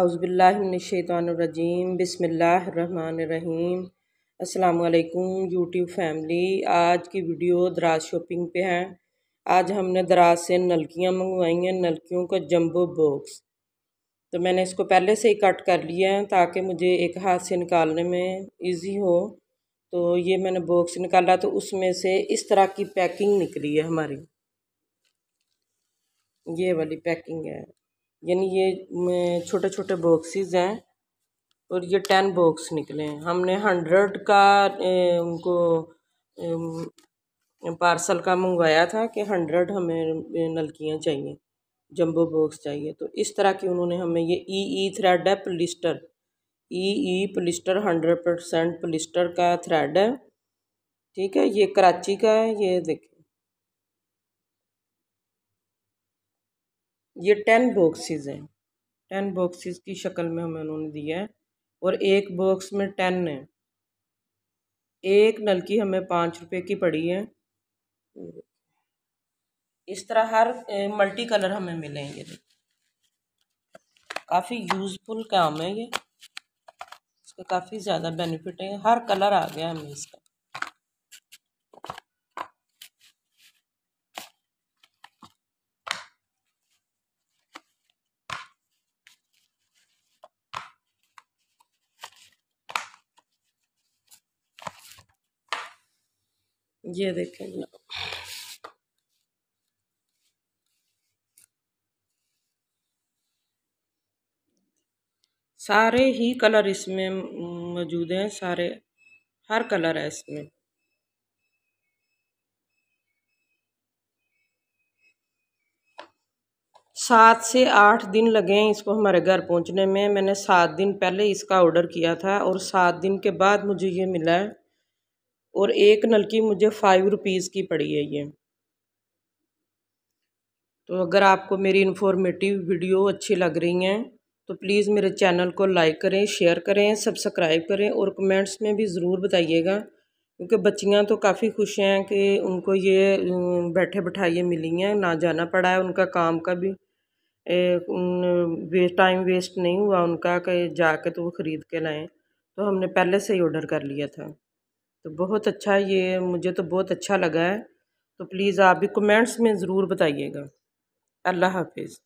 अज़बिल्लाशैतरजीम बसमीम अलकुम YouTube family आज की वीडियो दराज शॉपिंग पे है आज हमने दराज से नलकियाँ मंगवाई हैं नलकियों का जंबो बॉक्स तो मैंने इसको पहले से ही कट कर लिया है ताकि मुझे एक हाथ से निकालने में इजी हो तो ये मैंने बॉक्स निकाला तो उसमें से इस तरह की पैकिंग निकली है हमारी ये वाली पैकिंग है यानी ये छोटे छोटे बॉक्सेस हैं और ये टेन बॉक्स निकले हैं हमने हंड्रेड का ए, उनको ए, पार्सल का मंगवाया था कि हंड्रेड हमें नलकियाँ चाहिए जंबो बॉक्स चाहिए तो इस तरह की उन्होंने हमें ये ई ई थ्रेड है पलिस्टर ई ई पलिस्टर हंड्रेड परसेंट पलिस्टर का थ्रेड है ठीक है ये कराची का है ये देखिए ये टेन बॉक्सेस हैं टेन बॉक्सेस की शक्ल में हमें उन्होंने दिया है और एक बॉक्स में टेन है एक नलकी हमें पाँच रुपये की पड़ी है इस तरह हर मल्टी कलर हमें मिलेंगे काफ़ी यूज़फुल काम है ये इसका काफ़ी ज़्यादा बेनिफिट है हर कलर आ गया हमें इसका ये देखें सारे ही कलर इसमें मौजूद हैं सारे हर कलर है इसमें सात से आठ दिन लगे हैं इसको हमारे घर पहुंचने में मैंने सात दिन पहले इसका ऑर्डर किया था और सात दिन के बाद मुझे ये मिला है और एक नलकी मुझे फ़ाइव रुपीज़ की पड़ी है ये तो अगर आपको मेरी इन्फॉर्मेटिव वीडियो अच्छी लग रही हैं तो प्लीज़ मेरे चैनल को लाइक करें शेयर करें सब्सक्राइब करें और कमेंट्स में भी ज़रूर बताइएगा क्योंकि बच्चियां तो काफ़ी खुश हैं कि उनको ये बैठे बैठाइए मिली हैं ना जाना पड़ा है उनका काम का भी टाइम वेस्ट नहीं हुआ उनका कि जाके तो वो ख़रीद के लाएँ तो हमने पहले से ही ऑर्डर कर लिया था तो बहुत अच्छा ये मुझे तो बहुत अच्छा लगा है तो प्लीज़ आप भी कमेंट्स में ज़रूर बताइएगा अल्लाह हाफिज़